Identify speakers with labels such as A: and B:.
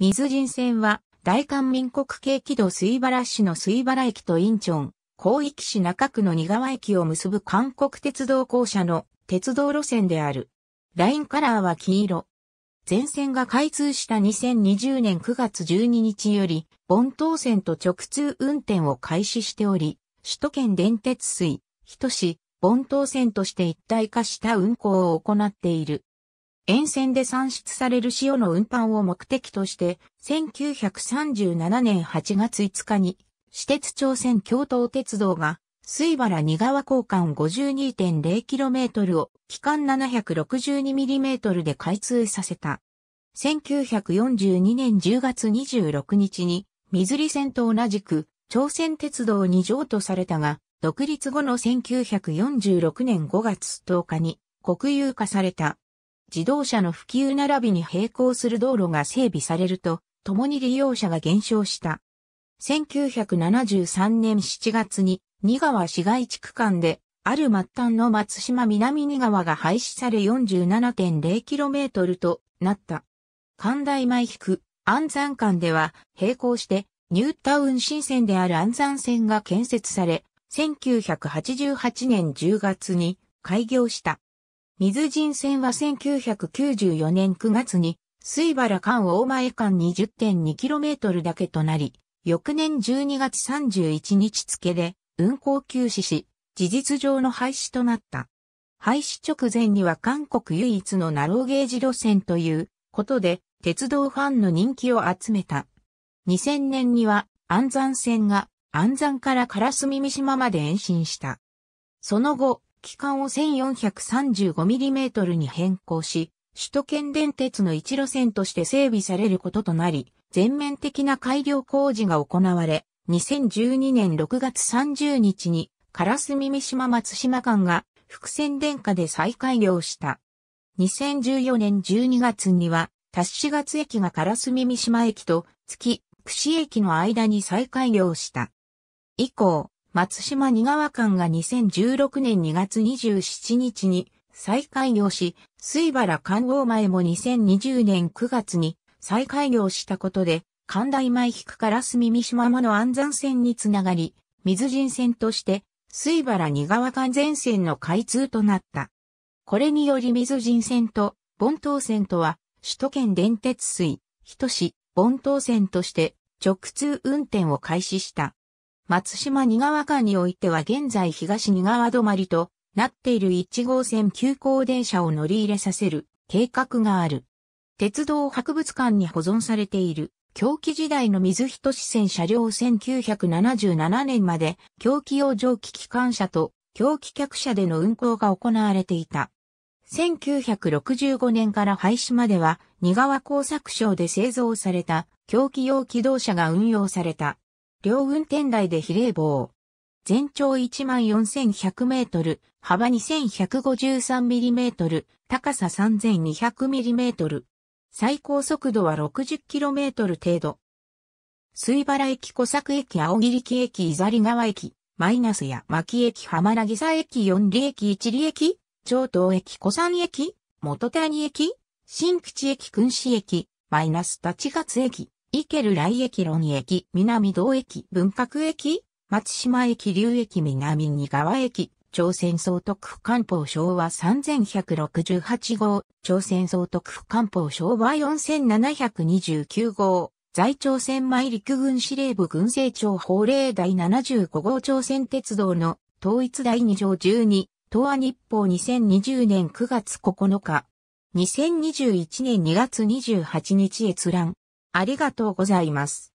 A: 水神線は、大韓民国系軌道水原市の水原駅とインチョン、広域市中区の仁川駅を結ぶ韓国鉄道公社の鉄道路線である。ラインカラーは黄色。全線が開通した2020年9月12日より、本東線と直通運転を開始しており、首都圏電鉄水、人市、本東線として一体化した運行を行っている。沿線で産出される塩の運搬を目的として、1937年8月5日に、私鉄朝鮮共同鉄道が、水原二川交換 52.0km を、期間 762mm で開通させた。1942年10月26日に、水利線と同じく、朝鮮鉄道に譲渡されたが、独立後の1946年5月10日に国有化された。自動車の普及並びに並行する道路が整備されると、共に利用者が減少した。1973年7月に、新川市街地区間で、ある末端の松島南新川が廃止され 47.0km となった。関大前引安山間では、並行して、ニュータウン新線である安山線が建設され、1988年10月に開業した。水神線は1994年9月に、水原間大前間 20.2km だけとなり、翌年12月31日付で運行休止し、事実上の廃止となった。廃止直前には韓国唯一のナローゲージ路線ということで、鉄道ファンの人気を集めた。2000年には安山線が安山から烏耳島まで延伸した。その後、期間を 1435mm に変更し、首都圏電鉄の一路線として整備されることとなり、全面的な改良工事が行われ、2012年6月30日に、カラス耳島松島間が伏線電化で再改良した。2014年12月には、達志月駅がカラス耳島駅と月、串駅の間に再改良した。以降、松島仁川間が2016年2月27日に再開業し、水原観光前も2020年9月に再開業したことで、神大前引くから隅三島間の安山線につながり、水神線として水原仁川間全線の開通となった。これにより水神線と盆頭線とは首都圏電鉄水、人市、盆頭線として直通運転を開始した。松島二川間においては現在東二川止まりとなっている1号線急行電車を乗り入れさせる計画がある。鉄道博物館に保存されている狂気時代の水人支線車両1977年まで狂気用蒸気機関車と狂気客車での運行が行われていた。1965年から廃止までは、二川工作省で製造された、狂気用機動車が運用された。両運転台で比例棒。全長14,100メートル、幅2,153ミリメートル、高さ3,200ミリメートル。最高速度は60キロメートル程度。水原駅小作駅青切木駅伊ザ川駅、マイナスや牧駅浜名駅四里駅一里駅、上東駅小山駅、元谷駅、新口駅君子駅、マイナス立勝駅。イケル来駅論駅、南道駅、文革駅、松島駅、流駅、南二川駅、朝鮮総督府官報昭和3168号、朝鮮総督府官報昭和4729号、在朝鮮前陸軍司令部軍政庁法令第75号朝鮮鉄道の統一第2条12、東亜日報2020年9月9日、2021年2月28日閲覧。ありがとうございます。